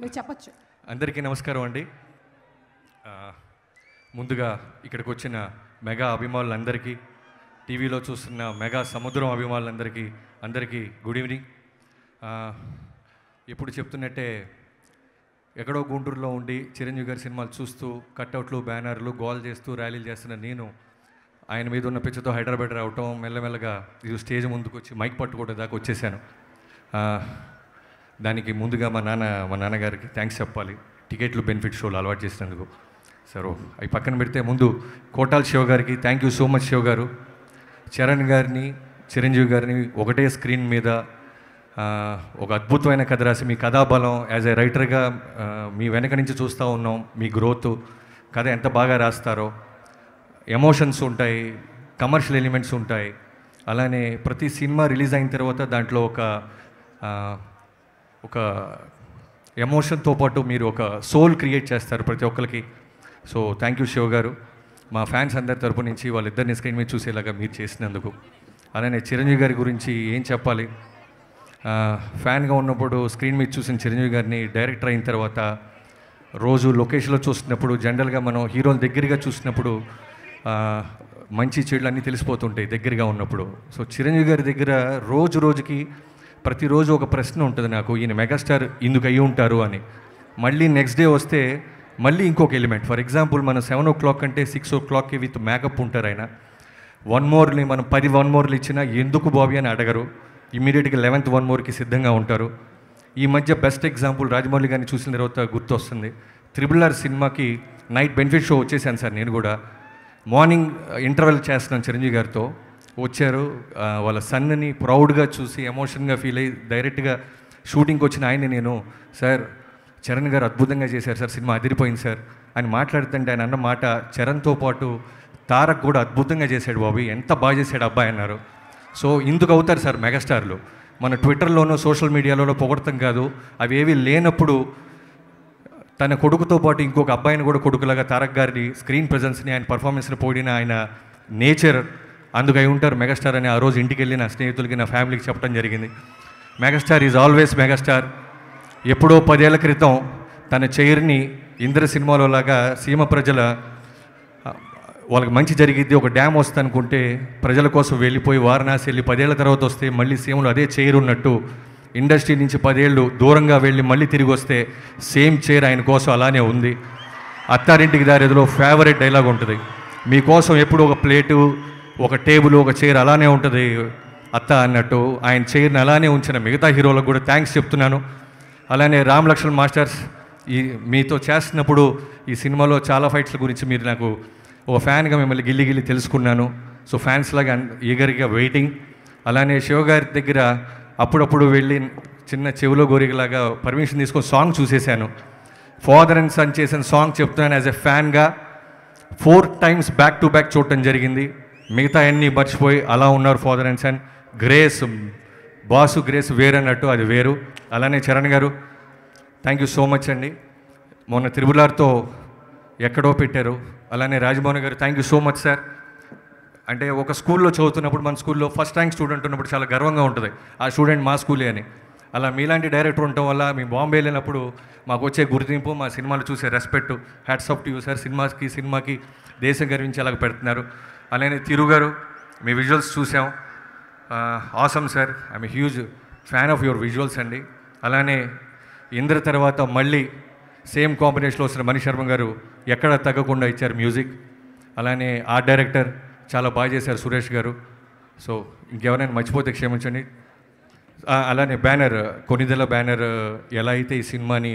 మీరు చెప్పచ్చు అందరికీ నమస్కారం అండి ముందుగా ఇక్కడికి వచ్చిన మెగా అభిమానులందరికీ టీవీలో చూస్తున్న మెగా సముద్రం అభిమానులందరికీ అందరికీ గుడ్ ఈవినింగ్ ఇప్పుడు చెప్తున్నట్టే ఎక్కడో గుంటూరులో ఉండి చిరంజీవి గారి సినిమాలు చూస్తూ కట్అవుట్లు బ్యానర్లు గోల్ చేస్తూ ర్యాలీలు చేస్తున్న నేను ఆయన మీద ఉన్న పిచ్చతో హైదరాబాద్ రావటం మెల్లమెల్లగా ఇది స్టేజ్ ముందుకు వచ్చి మైక్ పట్టుకోవడం దాకా వచ్చేసాను దానికి ముందుగా మా నాన్న మా నాన్నగారికి థ్యాంక్స్ చెప్పాలి టికెట్లు బెనిఫిట్ షోలు అలవాటు చేసినందుకు సరే అవి పక్కన పెడితే ముందు కోటాల్ శివ గారికి thank you so much Siva గారు చరణ్ గారిని చిరంజీవి గారిని ఒకటే స్క్రీన్ మీద ఒక అద్భుతమైన కథ రాసి మీ కథాబలం యాజ్ ఏ రైటర్గా మీ వెనక నుంచి చూస్తూ ఉన్నాం మీ గ్రోత్ కథ ఎంత బాగా రాస్తారో ఎమోషన్స్ ఉంటాయి కమర్షియల్ ఎలిమెంట్స్ ఉంటాయి అలానే ప్రతి సినిమా రిలీజ్ అయిన తర్వాత దాంట్లో ఒక ఒక ఎమోషన్తో పాటు మీరు ఒక సోల్ క్రియేట్ చేస్తారు ప్రతి ఒక్కరికి సో థ్యాంక్ యూ శివ గారు మా ఫ్యాన్స్ అందరి తరపు నుంచి వాళ్ళిద్దరిని స్క్రీన్ మీద చూసేలాగా మీరు చేసినందుకు అలానే చిరంజీవి గారి గురించి ఏం చెప్పాలి ఫ్యాన్గా ఉన్నప్పుడు స్క్రీన్ మీద చూసిన చిరంజీవి గారిని డైరెక్టర్ అయిన తర్వాత రోజు లొకేషన్లో చూసినప్పుడు జనరల్గా మనం హీరోని దగ్గరగా చూసినప్పుడు మంచి చెడులు అన్నీ తెలిసిపోతుంటాయి దగ్గరగా ఉన్నప్పుడు సో చిరంజీవి గారి దగ్గర రోజు రోజుకి ప్రతిరోజు ఒక ప్రశ్న ఉంటుంది నాకు ఈయన మెగాస్టార్ ఇందుకు అయ్యి ఉంటారు అని మళ్ళీ నెక్స్ట్ డే వస్తే మళ్ళీ ఇంకొక ఎలిమెంట్ ఫర్ ఎగ్జాంపుల్ మన సెవెన్ ఓ క్లాక్ అంటే సిక్స్ ఓ క్లాక్కి విత్ మేకప్ ఉంటారు ఆయన వన్ మోర్ని మనం పది వన్ మోర్లు ఇచ్చినా ఎందుకు బాబీ అని అడగరు ఇమీడియట్గా లెవెన్త్ వన్ మోర్కి సిద్ధంగా ఉంటారు ఈ మధ్య బెస్ట్ ఎగ్జాంపుల్ రాజమౌళి గారిని చూసిన తర్వాత గుర్తొస్తుంది త్రిబుల్ ఆర్ సినిమాకి నైట్ బెనిఫిట్ షో వచ్చేసాను సార్ నేను కూడా మార్నింగ్ ఇంటర్వెల్ చేస్తున్నాను చిరంజీవి గారితో వచ్చారు వాళ్ళ సన్నని ప్రౌడ్గా చూసి ఎమోషన్గా ఫీల్ అయ్యి డైరెక్ట్గా షూటింగ్కి వచ్చిన ఆయన నేను సార్ చరణ్ గారు అద్భుతంగా చేశారు సార్ సినిమా అదిరిపోయింది సార్ అని మాట్లాడుతుంటే ఆయన అన్న మాట చరణ్తో పాటు తారక్ కూడా అద్భుతంగా చేశాడు బాబు ఎంత బాగా చేశాడు అబ్బాయి అన్నారు సో ఇందుకు అవుతారు సార్ మెగాస్టార్లు మన ట్విట్టర్లోనో సోషల్ మీడియాలోనో పొగడతాం కాదు అవి ఏవి లేనప్పుడు తన కొడుకుతో పాటు ఇంకొక అబ్బాయిని కూడా కొడుకులాగా తారక్ గారిని స్క్రీన్ ప్రజెన్స్ని ఆయన పర్ఫార్మెన్స్ని పోడిన ఆయన నేచర్ అందుకై ఉంటారు మెగాస్టార్ అని ఆ రోజు ఇంటికి వెళ్ళి నా స్నేహితులకి నా ఫ్యామిలీకి చెప్పడం జరిగింది మెగాస్టార్ ఈజ్ ఆల్వేస్ మెగాస్టార్ ఎప్పుడో పదేళ్ల క్రితం తన చైర్ని ఇంద్ర సినిమాలో లాగా సీమ ప్రజల వాళ్ళకి మంచి జరిగిద్ది ఒక డ్యామ్ వస్తుంది అనుకుంటే ప్రజల కోసం వెళ్ళిపోయి వారణాసి వెళ్ళి పదేళ్ల తర్వాత వస్తే మళ్ళీ సీమలో అదే చైర్ ఉన్నట్టు ఇండస్ట్రీ నుంచి పదేళ్ళు దూరంగా వెళ్ళి మళ్ళీ తిరిగి వస్తే సేమ్ చైర్ ఆయన కోసం అలానే ఉంది అత్తారింటికి ఎదురు ఫేవరెట్ డైలాగ్ ఉంటుంది మీకోసం ఎప్పుడు ఒక ప్లేటు ఒక టేబుల్ ఒక చైర్ అలానే ఉంటుంది అత్త అన్నట్టు ఆయన చైర్ని అలానే ఉంచిన మిగతా హీరోలకు కూడా థ్యాంక్స్ చెప్తున్నాను అలానే రామ్ లక్ష్మణ్ మాస్టర్స్ ఈ మీతో చేస్తున్నప్పుడు ఈ సినిమాలో చాలా ఫైట్స్ గురించి మీరు నాకు ఓ ఫ్యాన్గా మిమ్మల్ని గిల్లి గిల్లి తెలుసుకున్నాను సో ఫ్యాన్స్ లాగా ఈగర్గా వెయిటింగ్ అలానే శివగారి దగ్గర అప్పుడప్పుడు వెళ్ళి చిన్న చెవిలో గోరికలాగా పర్మిషన్ తీసుకొని సాంగ్ చూసేశాను ఫాదర్ అండ్ సన్ చేసిన సాంగ్ చెప్తున్నాను యాజ్ ఎ ఫ్యాన్గా four times back to back చూడటం జరిగింది మిగతా అన్నీ మర్చిపోయి అలా ఉన్నారు father and son grace boss grace వేరన్నట్టు అది వేరు అలానే చరణ్ గారు థ్యాంక్ యూ సో మచ్ అండి మొన్న త్రిబులార్తో ఎక్కడో పెట్టారు అలానే రాజభవన్ గారు thank you so much sir అంటే ఒక స్కూల్లో చదువుతున్నప్పుడు మన స్కూల్లో ఫస్ట్ ర్యాంక్ స్టూడెంట్ ఉన్నప్పుడు చాలా గర్వంగా ఉంటుంది ఆ స్టూడెంట్ మా స్కూలే అని అలా మీలాంటి డైరెక్టర్ ఉండటం వల్ల మేము బాంబే వెళ్ళినప్పుడు మాకు వచ్చే గుర్తింపు మా సినిమాలు చూసే respect hats off to you sir సినిమాకి సినిమాకి దేశం గర్వించి అలాగ పెడుతున్నారు అలానే తిరు గారు మీ విజువల్స్ చూసాం awesome sir I'm huge fan of your visuals అండి అలానే ఇంద్ర తర్వాత మళ్ళీ సేమ్ కాంబినేషన్లో వస్తున్న మణి శర్మ గారు ఎక్కడ తగ్గకుండా ఇచ్చారు మ్యూజిక్ అలానే ఆర్ట్ డైరెక్టర్ చాలా బాగా చేశారు సురేష్ గారు సో ఇంకెవరైనా మర్చిపోతే క్షమించండి అలానే బ్యానర్ కొనిదెల బ్యానర్ ఎలా అయితే ఈ సినిమాని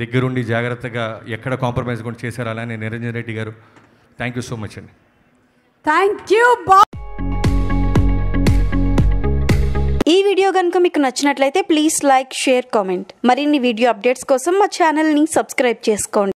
దగ్గరుండి జాగ్రత్తగా ఎక్కడ కాంప్రమైజ్ కూడా చేశారు అలానే నిరంజన్ రెడ్డి గారు థ్యాంక్ యూ సో మచ్ అండి థ్యాంక్ యూ బా ఈ వీడియో కనుక మీకు నచ్చినట్లయితే ప్లీజ్ లైక్ షేర్ కామెంట్ మరిన్ని వీడియో అప్డేట్స్ కోసం మా ఛానల్ని సబ్స్క్రైబ్ చేసుకోండి